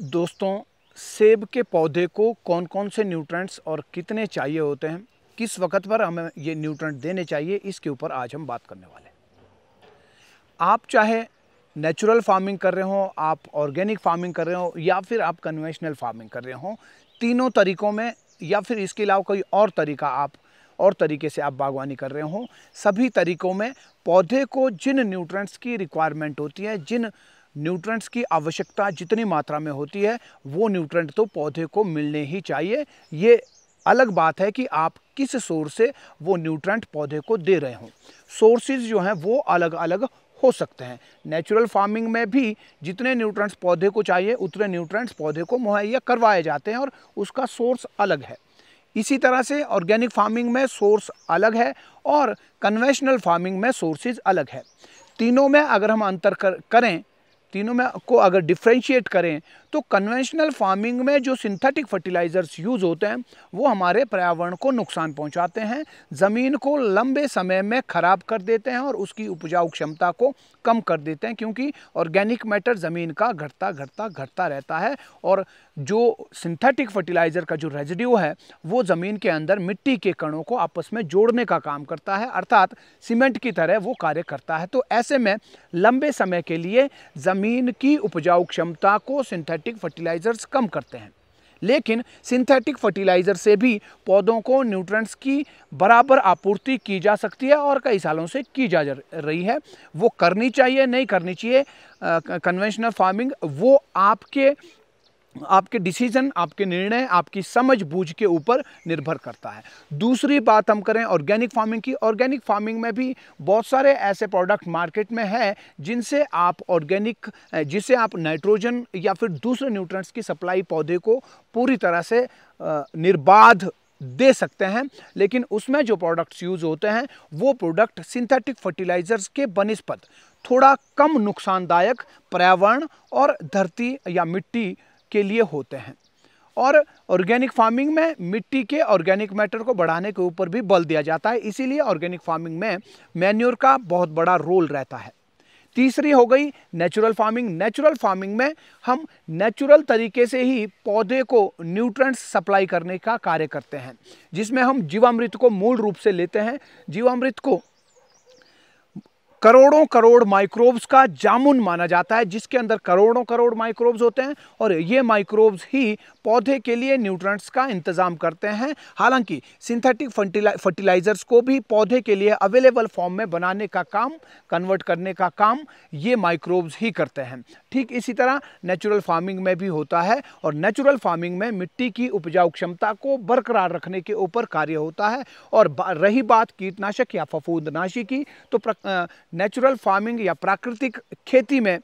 दोस्तों सेब के पौधे को कौन कौन से न्यूट्रेंट्स और कितने चाहिए होते हैं किस वक्त पर हमें ये न्यूट्रेंट देने चाहिए इसके ऊपर आज हम बात करने वाले हैं आप चाहे नेचुरल फार्मिंग कर रहे हो आप ऑर्गेनिक फार्मिंग कर रहे हो या फिर आप कन्वेंशनल फार्मिंग कर रहे हो तीनों तरीक़ों में या फिर इसके अलावा कोई और तरीका आप और तरीके से आप बागवानी कर रहे हो सभी तरीक़ों में पौधे को जिन न्यूट्रेंट्स की रिक्वायरमेंट होती है जिन न्यूट्रंट्स की आवश्यकता जितनी मात्रा में होती है वो न्यूट्रंट तो पौधे को मिलने ही चाहिए ये अलग बात है कि आप किस सोर्स से वो न्यूट्रंट पौधे को दे रहे हों सोर्सेज जो हैं वो अलग अलग हो सकते हैं नेचुरल फार्मिंग में भी जितने न्यूट्रंट्स पौधे को चाहिए उतने न्यूट्रंट्स पौधे को मुहैया करवाए जाते हैं और उसका सोर्स अलग है इसी तरह से ऑर्गेनिक फार्मिंग में सोर्स अलग है और कन्वेंशनल फार्मिंग में सोर्सेज अलग है तीनों में अगर हम अंतर कर, करें तीनों में को अगर डिफ्रेंशिएट करें तो कन्वेंशनल फार्मिंग में जो सिंथेटिक फर्टिलाइज़र्स यूज़ होते हैं वो हमारे पर्यावरण को नुकसान पहुंचाते हैं ज़मीन को लंबे समय में ख़राब कर देते हैं और उसकी उपजाऊ क्षमता को कम कर देते हैं क्योंकि ऑर्गेनिक मैटर ज़मीन का घटता घटता घटता रहता है और जो सिंथेटिक फर्टिलाइज़र का जो रेजिड्यू है वो ज़मीन के अंदर मिट्टी के कणों को आपस में जोड़ने का काम करता है अर्थात सीमेंट की तरह वो कार्य करता है तो ऐसे में लंबे समय के लिए ज़मीन की उपजाऊ क्षमता को सिंथेटिक सिंथेटिक फर्टिलाइज़र्स कम करते हैं लेकिन सिंथेटिक फर्टिलाइज़र से भी पौधों को न्यूट्रंट्स की बराबर आपूर्ति की जा सकती है और कई सालों से की जा रही है वो करनी चाहिए नहीं करनी चाहिए कन्वेंशनल फार्मिंग वो आपके आपके डिसीजन आपके निर्णय आपकी समझ बूझ के ऊपर निर्भर करता है दूसरी बात हम करें ऑर्गेनिक फार्मिंग की ऑर्गेनिक फार्मिंग में भी बहुत सारे ऐसे प्रोडक्ट मार्केट में हैं जिनसे आप ऑर्गेनिक जिसे आप नाइट्रोजन या फिर दूसरे न्यूट्रंट्स की सप्लाई पौधे को पूरी तरह से निर्बाध दे सकते हैं लेकिन उसमें जो प्रोडक्ट्स यूज़ होते हैं वो प्रोडक्ट सिंथेटिक फर्टिलाइजर्स के बनस्पत थोड़ा कम नुकसानदायक पर्यावरण और धरती या मिट्टी के लिए होते हैं और ऑर्गेनिक फार्मिंग में मिट्टी के ऑर्गेनिक मैटर को बढ़ाने के ऊपर भी बल दिया जाता है इसीलिए ऑर्गेनिक फार्मिंग में मैन्योर का बहुत बड़ा रोल रहता है तीसरी हो गई नेचुरल फार्मिंग नेचुरल फार्मिंग में हम नेचुरल तरीके से ही पौधे को न्यूट्रंट्स सप्लाई करने का कार्य करते हैं जिसमें हम जीवामृत को मूल रूप से लेते हैं जीवामृत को करोड़ों करोड़ माइक्रोब्स का जामुन माना जाता है जिसके अंदर करोड़ों करोड़ माइक्रोब्स होते हैं और ये माइक्रोब्स ही पौधे के लिए न्यूट्रंट्स का इंतज़ाम करते हैं हालांकि सिंथेटिक फर्टिलाइज़र्स को भी पौधे के लिए अवेलेबल फॉर्म में बनाने का काम कन्वर्ट करने का काम ये माइक्रोब्स ही करते हैं ठीक इसी तरह नेचुरल फार्मिंग में भी होता है और नेचुरल फार्मिंग में मिट्टी की उपजाऊ क्षमता को बरकरार रखने के ऊपर कार्य होता है और रही बात कीटनाशक या फफूंदनाशी की तो नेचुरल फार्मिंग या प्राकृतिक खेती में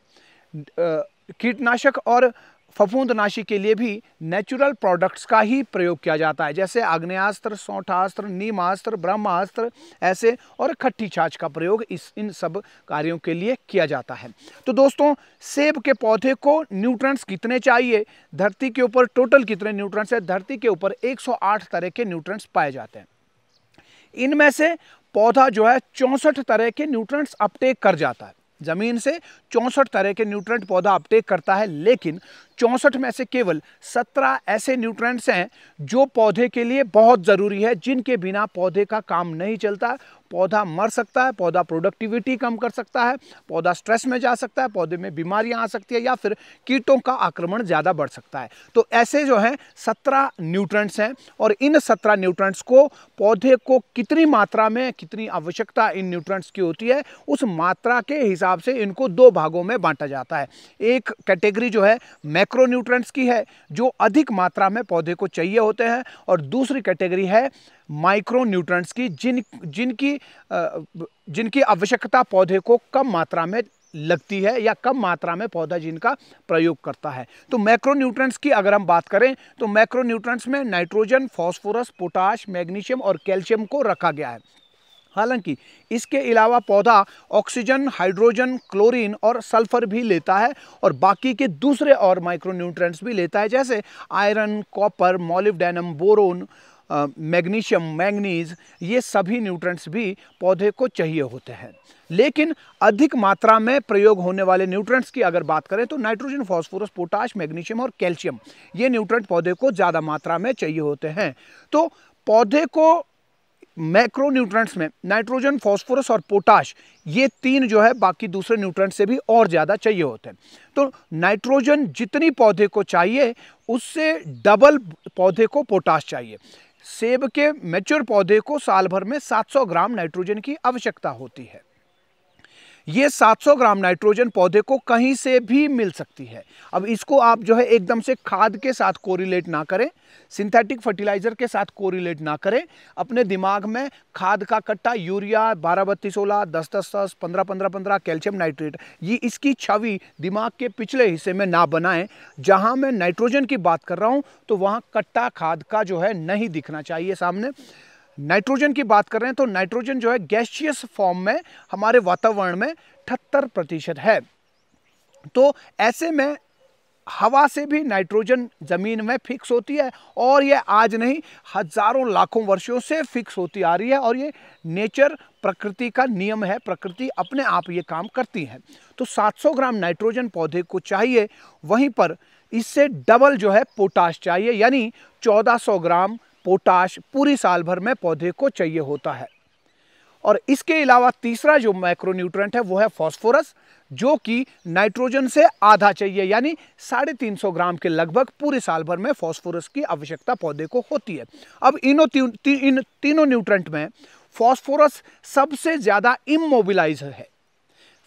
कीटनाशक और नाशी के लिए भी नेचुरल प्रोडक्ट्स का ही प्रयोग किया जाता है जैसे आग्नेयास्त्र सौठास्त्र नीमास्त्र ब्रह्मास्त्र ऐसे और खट्टी छाछ का प्रयोग इस इन सब कार्यों के लिए किया जाता है तो दोस्तों सेब के पौधे को न्यूट्रंट्स कितने चाहिए धरती के ऊपर टोटल कितने न्यूट्रंट्स है धरती के ऊपर एक तरह के न्यूट्रंट्स पाए जाते हैं इनमें से पौधा जो है चौंसठ तरह के न्यूट्रंट्स अपटेक कर जाता है ज़मीन से चौंसठ तरह के न्यूट्रंट पौधा अपटेक करता है लेकिन चौंसठ में से केवल सत्रह ऐसे न्यूट्रेंट्स हैं जो पौधे के लिए बहुत ज़रूरी है जिनके बिना पौधे का काम नहीं चलता पौधा मर सकता है पौधा प्रोडक्टिविटी कम कर सकता है पौधा स्ट्रेस में जा सकता है पौधे में बीमारियां आ सकती है या फिर कीटों का आक्रमण ज़्यादा बढ़ सकता है तो ऐसे जो हैं सत्रह न्यूट्रेंट्स हैं और इन सत्रह न्यूट्रेंट्स को पौधे को कितनी मात्रा में कितनी आवश्यकता इन न्यूट्रेंट्स की होती है उस मात्रा के हिसाब से इनको दो भागों में बांटा जाता है एक कैटेगरी जो है मैक मैक्रोन्यूट्रेंट्स की है जो अधिक मात्रा में पौधे को चाहिए होते हैं और दूसरी कैटेगरी है माइक्रो न्यूट्रंट्स की जिन जिनकी जिनकी आवश्यकता पौधे को कम मात्रा में लगती है या कम मात्रा में पौधा जिनका प्रयोग करता है तो मैक्रो की अगर हम बात करें तो मैक्रो में नाइट्रोजन फॉस्फोरस पोटाश मैग्नीशियम और कैल्शियम को रखा गया है हालांकि इसके अलावा पौधा ऑक्सीजन हाइड्रोजन क्लोरीन और सल्फर भी लेता है और बाकी के दूसरे और माइक्रो न्यूट्रेंट्स भी लेता है जैसे iron copper molybdenum boron magnesium manganese ये सभी न्यूट्रेंट्स भी पौधे को चाहिए होते हैं लेकिन अधिक मात्रा में प्रयोग होने वाले न्यूट्रेंट्स की अगर बात करें तो नाइट्रोजन फॉस्फोरस पोटाश मैग्नीशियम और कैल्शियम ये न्यूट्रेंट पौधे को ज़्यादा मात्रा में चाहिए होते हैं तो पौधे को मैक्रो न्यूट्रंट्स में नाइट्रोजन फॉस्फोरस और पोटाश ये तीन जो है बाकी दूसरे न्यूट्रंट से भी और ज़्यादा चाहिए होते हैं तो नाइट्रोजन जितनी पौधे को चाहिए उससे डबल पौधे को पोटाश चाहिए सेब के मेच्योर पौधे को साल भर में 700 ग्राम नाइट्रोजन की आवश्यकता होती है ये 700 ग्राम नाइट्रोजन पौधे को कहीं से भी मिल सकती है अब इसको आप जो है एकदम से खाद के साथ कोरिलेट ना करें सिंथेटिक फर्टिलाइज़र के साथ कोरिलेट ना करें अपने दिमाग में खाद का कट्टा यूरिया बारह बत्तीस सोलह दस दस दस पंद्रह पंद्रह पंद्रह कैल्शियम नाइट्रेट ये इसकी छवि दिमाग के पिछले हिस्से में ना बनाएं जहाँ मैं नाइट्रोजन की बात कर रहा हूँ तो वहाँ कट्टा खाद का जो है नहीं दिखना चाहिए सामने नाइट्रोजन की बात कर रहे हैं तो नाइट्रोजन जो है गैशियस फॉर्म में हमारे वातावरण में अठहत्तर प्रतिशत है तो ऐसे में हवा से भी नाइट्रोजन ज़मीन में फिक्स होती है और ये आज नहीं हजारों लाखों वर्षों से फिक्स होती आ रही है और ये नेचर प्रकृति का नियम है प्रकृति अपने आप ये काम करती है तो 700 ग्राम नाइट्रोजन पौधे को चाहिए वहीं पर इससे डबल जो है पोटाश चाहिए यानी 1400 ग्राम पोटाश पूरी साल भर में पौधे को चाहिए होता है और इसके अलावा तीसरा जो माइक्रो न्यूट्रेंट है वो है फॉस्फोरस जो कि नाइट्रोजन से आधा चाहिए यानी साढ़े तीन सौ ग्राम के लगभग पूरे साल भर में फॉस्फोरस की आवश्यकता पौधे को होती है अब इनों ती, ती, इन तीनों न्यूट्रेंट में फॉस्फोरस सबसे ज़्यादा इमोबिलाइज है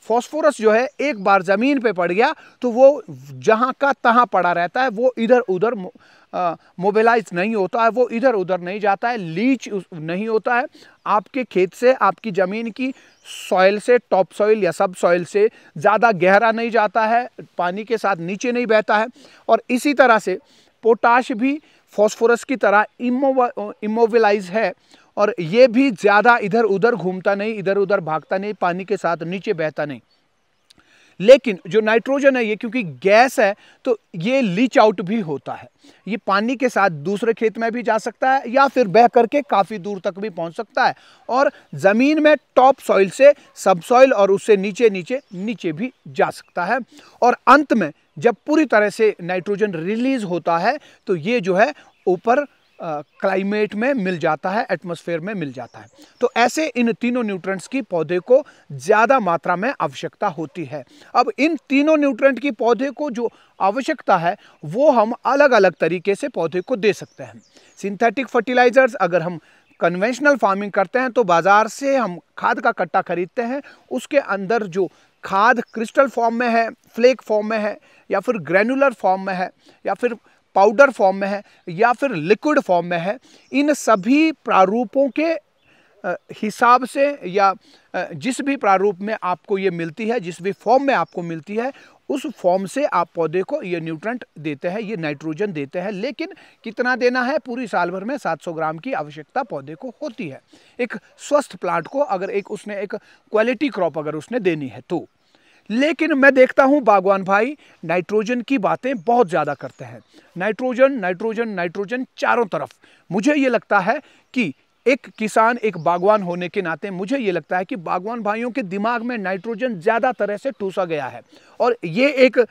फॉस्फोरस जो है एक बार ज़मीन पे पड़ गया तो वो जहाँ का तहाँ पड़ा रहता है वो इधर उधर मोबिलाइज नहीं होता है वो इधर उधर नहीं जाता है लीच नहीं होता है आपके खेत से आपकी ज़मीन की सॉइल से टॉप सॉइल या सब सॉइल से ज़्यादा गहरा नहीं जाता है पानी के साथ नीचे नहीं बहता है और इसी तरह से पोटाश भी फॉस्फोरस की तरह इमोबिलाइज है और ये भी ज़्यादा इधर उधर घूमता नहीं इधर उधर भागता नहीं पानी के साथ नीचे बहता नहीं लेकिन जो नाइट्रोजन है ये क्योंकि गैस है तो ये लीच आउट भी होता है ये पानी के साथ दूसरे खेत में भी जा सकता है या फिर बह करके काफ़ी दूर तक भी पहुंच सकता है और ज़मीन में टॉप सॉइल से सब सॉइल और उससे नीचे नीचे नीचे भी जा सकता है और अंत में जब पूरी तरह से नाइट्रोजन रिलीज होता है तो ये जो है ऊपर क्लाइमेट में मिल जाता है एटमॉस्फेयर में मिल जाता है तो ऐसे इन तीनों न्यूट्रंट्स की पौधे को ज़्यादा मात्रा में आवश्यकता होती है अब इन तीनों न्यूट्रंट की पौधे को जो आवश्यकता है वो हम अलग अलग तरीके से पौधे को दे सकते हैं सिंथेटिक फर्टिलाइजर्स अगर हम कन्वेंशनल फार्मिंग करते हैं तो बाज़ार से हम खाद का कट्टा खरीदते हैं उसके अंदर जो खाद क्रिस्टल फॉर्म में है फ्लेक फॉर्म में है या फिर ग्रेनुलर फॉर्म में है या फिर पाउडर फॉर्म में है या फिर लिक्विड फॉर्म में है इन सभी प्रारूपों के हिसाब से या जिस भी प्रारूप में आपको ये मिलती है जिस भी फॉर्म में आपको मिलती है उस फॉर्म से आप पौधे को ये न्यूट्रंट देते हैं ये नाइट्रोजन देते हैं लेकिन कितना देना है पूरी साल भर में 700 ग्राम की आवश्यकता पौधे को होती है एक स्वस्थ प्लांट को अगर एक उसने एक क्वालिटी क्रॉप अगर उसने देनी है तो लेकिन मैं देखता हूं बागवान भाई नाइट्रोजन की बातें बहुत ज़्यादा करते हैं नाइट्रोजन नाइट्रोजन नाइट्रोजन चारों तरफ मुझे ये लगता है कि एक किसान एक बागवान होने के नाते मुझे ये लगता है कि बागवान भाइयों के दिमाग में नाइट्रोजन ज़्यादा तरह से टूसा गया है और ये एक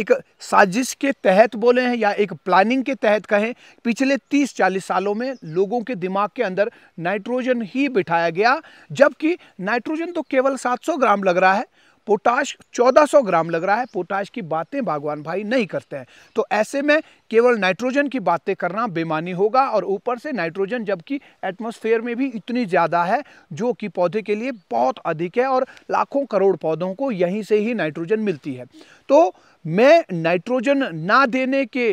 एक साजिश के तहत बोले हैं या एक प्लानिंग के तहत कहें पिछले 30-40 सालों में लोगों के दिमाग के अंदर नाइट्रोजन ही बिठाया गया जबकि नाइट्रोजन तो केवल 700 ग्राम लग रहा है पोटाश 1400 ग्राम लग रहा है पोटाश की बातें भगवान भाई नहीं करते हैं तो ऐसे में केवल नाइट्रोजन की बातें करना बेमानी होगा और ऊपर से नाइट्रोजन जबकि एटमॉस्फेयर में भी इतनी ज़्यादा है जो कि पौधे के लिए बहुत अधिक है और लाखों करोड़ पौधों को यहीं से ही नाइट्रोजन मिलती है तो मैं नाइट्रोजन ना देने के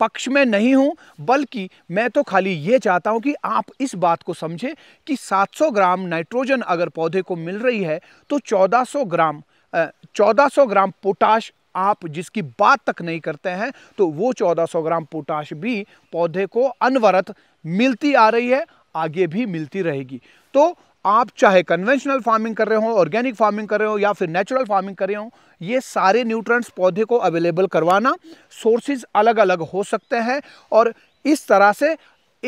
पक्ष में नहीं हूं बल्कि मैं तो खाली ये चाहता हूं कि आप इस बात को समझें कि 700 ग्राम नाइट्रोजन अगर पौधे को मिल रही है तो 1400 ग्राम 1400 ग्राम पोटाश आप जिसकी बात तक नहीं करते हैं तो वो 1400 ग्राम पोटाश भी पौधे को अनवरत मिलती आ रही है आगे भी मिलती रहेगी तो आप चाहे कन्वेंशनल फार्मिंग कर रहे हो ऑर्गेनिक फार्मिंग कर रहे हो या फिर नेचुरल फार्मिंग कर रहे हो ये सारे न्यूट्रंट्स पौधे को अवेलेबल करवाना सोर्सेज अलग अलग हो सकते हैं और इस तरह से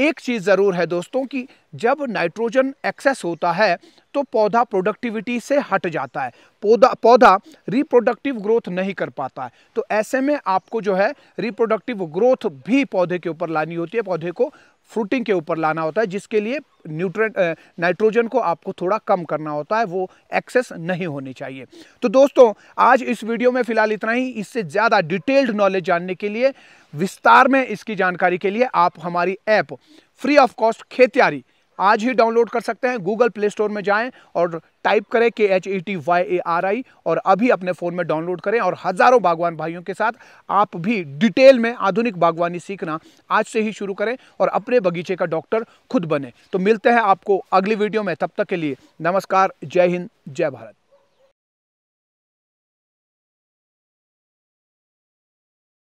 एक चीज़ ज़रूर है दोस्तों कि जब नाइट्रोजन एक्सेस होता है तो पौधा प्रोडक्टिविटी से हट जाता है पौधा पौधा रिप्रोडक्टिव ग्रोथ नहीं कर पाता है तो ऐसे में आपको जो है रिप्रोडक्टिव ग्रोथ भी पौधे के ऊपर लानी होती है पौधे को फ्रूटिंग के ऊपर लाना होता है जिसके लिए न्यूट्रन नाइट्रोजन को आपको थोड़ा कम करना होता है वो एक्सेस नहीं होनी चाहिए तो दोस्तों आज इस वीडियो में फिलहाल इतना ही इससे ज़्यादा डिटेल्ड नॉलेज जानने के लिए विस्तार में इसकी जानकारी के लिए आप हमारी app free of cost Khetiyari आज ही डाउनलोड कर सकते हैं गूगल प्ले स्टोर में जाएं और टाइप करें K H E T Y A R I और अभी अपने फ़ोन में डाउनलोड करें और हज़ारों बागवान भाइयों के साथ आप भी डिटेल में आधुनिक बागवानी सीखना आज से ही शुरू करें और अपने बगीचे का डॉक्टर खुद बने तो मिलते हैं आपको अगली वीडियो में तब तक के लिए नमस्कार जय हिंद जय भारत